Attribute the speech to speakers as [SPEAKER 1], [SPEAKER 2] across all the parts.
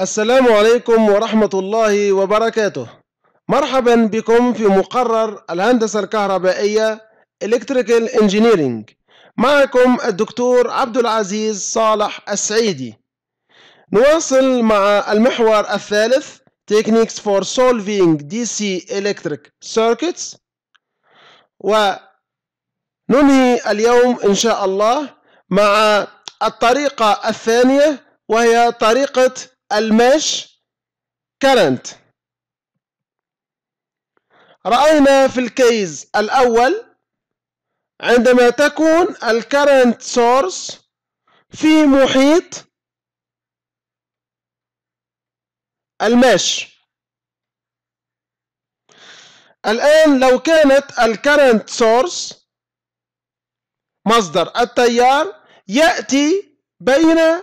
[SPEAKER 1] السلام عليكم ورحمة الله وبركاته مرحبا بكم في مقرر الهندسة الكهربائية Electrical Engineering معكم الدكتور عبد العزيز صالح السعيدي نواصل مع المحور الثالث Techniques for Solving DC Electric Circuits وننهي اليوم إن شاء الله مع الطريقة الثانية وهي طريقة المش كرنت رأينا في الكيز الأول عندما تكون الكرنت سورس في محيط المش الآن لو كانت الكرنت سورس مصدر التيار يأتي بين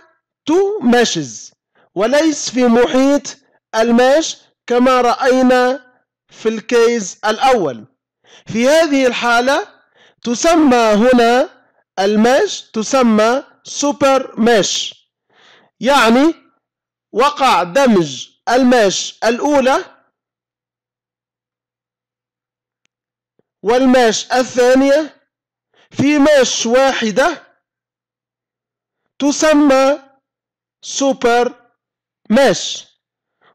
[SPEAKER 1] two meshes وليس في محيط الماش كما رأينا في الكيز الأول في هذه الحالة تسمى هنا الماش تسمى سوبر ماش يعني وقع دمج الماش الأولى والماش الثانية في ماش واحدة تسمى سوبر ماش مش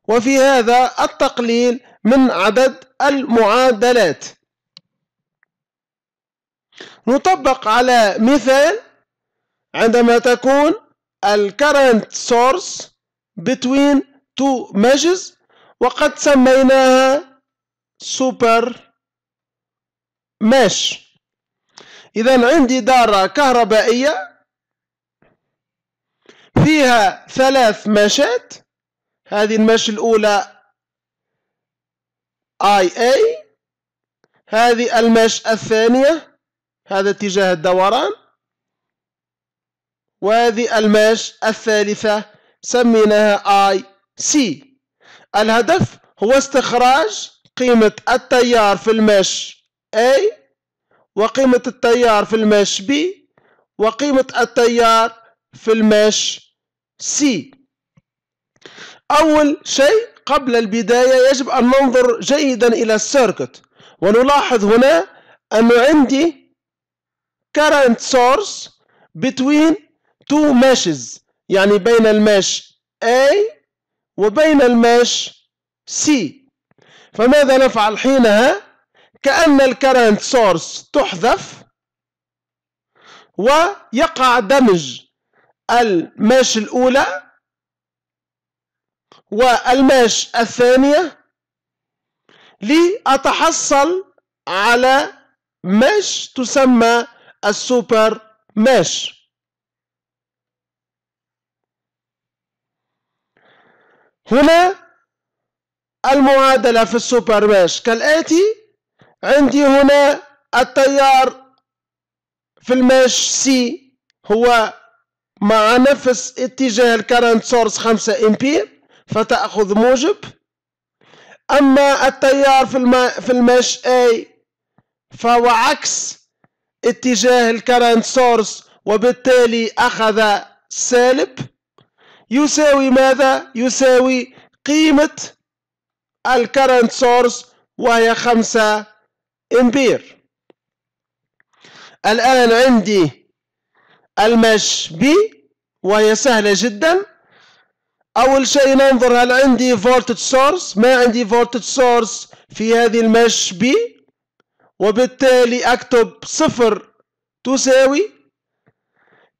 [SPEAKER 1] وفي هذا التقليل من عدد المعادلات نطبق على مثال عندما تكون الكرنت current source between two meshes وقد سميناها super mesh إذا عندي دارة كهربائية فيها ثلاث ماشات هذه المش الأولى اي اي هذه المش الثانية هذا اتجاه الدوران وهذه المش الثالثة سميناها اي سي الهدف هو استخراج قيمة التيار في المش A وقيمة التيار في المش B وقيمة التيار في المش C أول شيء قبل البداية يجب أن ننظر جيدا إلى السيركت ونلاحظ هنا أنه عندي current source between two meshes يعني بين الماش A وبين الماش C فماذا نفعل حينها كأن الكرنت سورس تحذف ويقع دمج الماش الأولى والماش الثانية لأتحصل على ماش تسمى السوبر ماش هنا المعادلة في السوبر ماش كالآتي عندي هنا التيار في الماش سي هو مع نفس اتجاه الكرنت سورس 5 امبير فتأخذ موجب أما التيار في, الم... في المش A فهو عكس اتجاه الكرنت سورس وبالتالي أخذ سالب يساوي ماذا؟ يساوي قيمة الكرنت سورس وهي خمسة امبير الآن عندي المش B وهي سهلة جدا أول شيء ننظر هل عندي فولتج سورس ما عندي فولتج سورس في هذه المش بي وبالتالي أكتب صفر تساوي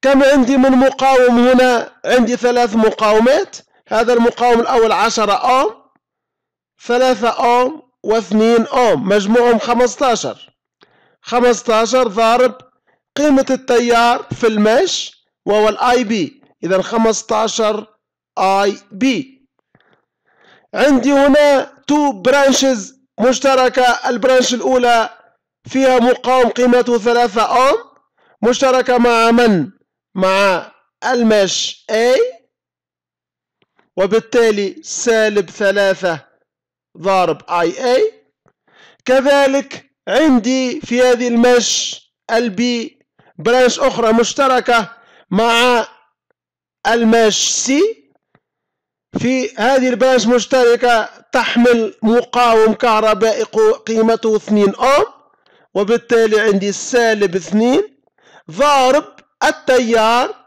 [SPEAKER 1] كم عندي من مقاوم هنا عندي ثلاث مقاومات هذا المقاوم الأول عشرة أوم ثلاثة أوم واثنين أوم مجموعهم خمستاشر خمستاشر ضارب قيمة التيار في المش وهو الآي بي إذا خمستاشر اي بي عندي هنا تو برانشز مشتركة البرانش الأولى فيها مقاوم قيمته ثلاثة أوم مشتركة مع من؟ مع المش اي وبالتالي سالب ثلاثة ضارب اي كذلك عندي في هذه المش البي برانش أخرى مشتركة مع المش سي في هذه البلاش مشتركة تحمل مقاوم كهربائي قيمته 2 أوم وبالتالي عندي سالب 2 ضارب التيار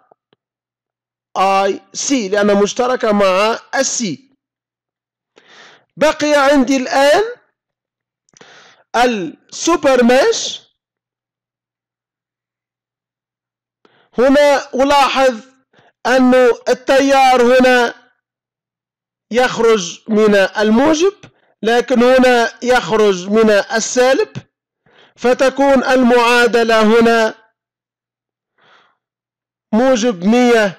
[SPEAKER 1] اي سي لأنها مشتركة مع السي بقي عندي الآن السوبر ماش هنا ألاحظ أن التيار هنا يخرج من الموجب لكن هنا يخرج من السالب فتكون المعادلة هنا موجب 100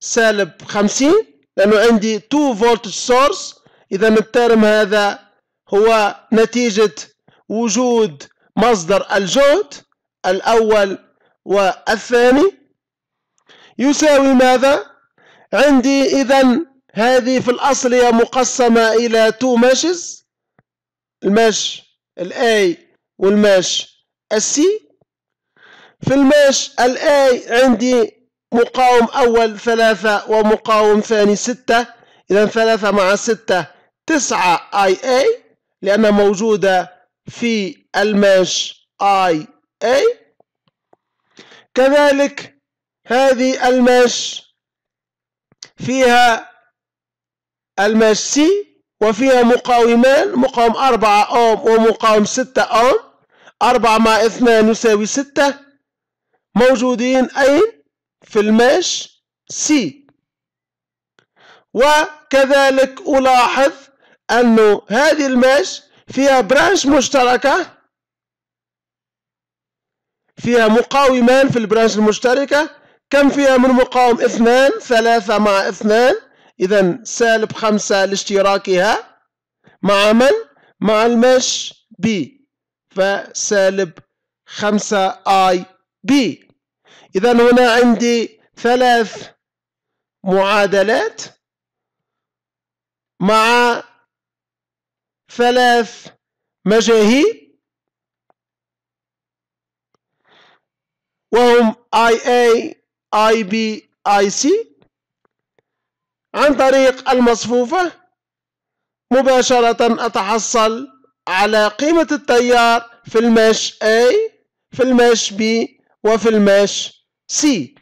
[SPEAKER 1] سالب 50 لأنه عندي 2 فولتج سورس إذا الترم هذا هو نتيجة وجود مصدر الجهد الأول والثاني يساوي ماذا؟ عندي إذا هذه في الأصل هي مقسمة إلى تو ماشز الماش الآي والماش السي في الماش الآي عندي مقاوم أول ثلاثة ومقاوم ثاني ستة إذا ثلاثة مع ستة تسعة أي أي لأنها موجودة في الماش أي أي كذلك هذه الماش فيها الماسي وفيها مقاومان مقاوم أربعة أوم ومقاوم ستة أوم أربعة مع اثنان يساوي ستة موجودين أين؟ في الماش سي وكذلك ألاحظ أنه هذه الماش فيها برانش مشتركة فيها مقاومان في البرانش المشتركة كم فيها من مقاوم اثنان ثلاثة مع اثنان إذا سالب خمسة لاشتراكها مع من؟ مع المش بي فسالب خمسة آي بي إذا هنا عندي ثلاث معادلات مع ثلاث مجاهيل وهم IA IB IC عن طريق المصفوفة مباشرة أتحصل على قيمة التيار في المش A في المش B وفي المش C